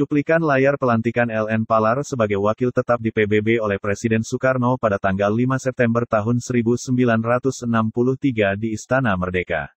Cuplikan layar pelantikan LN Palar sebagai wakil tetap di PBB oleh Presiden Soekarno pada tanggal 5 September tahun 1963 di Istana Merdeka.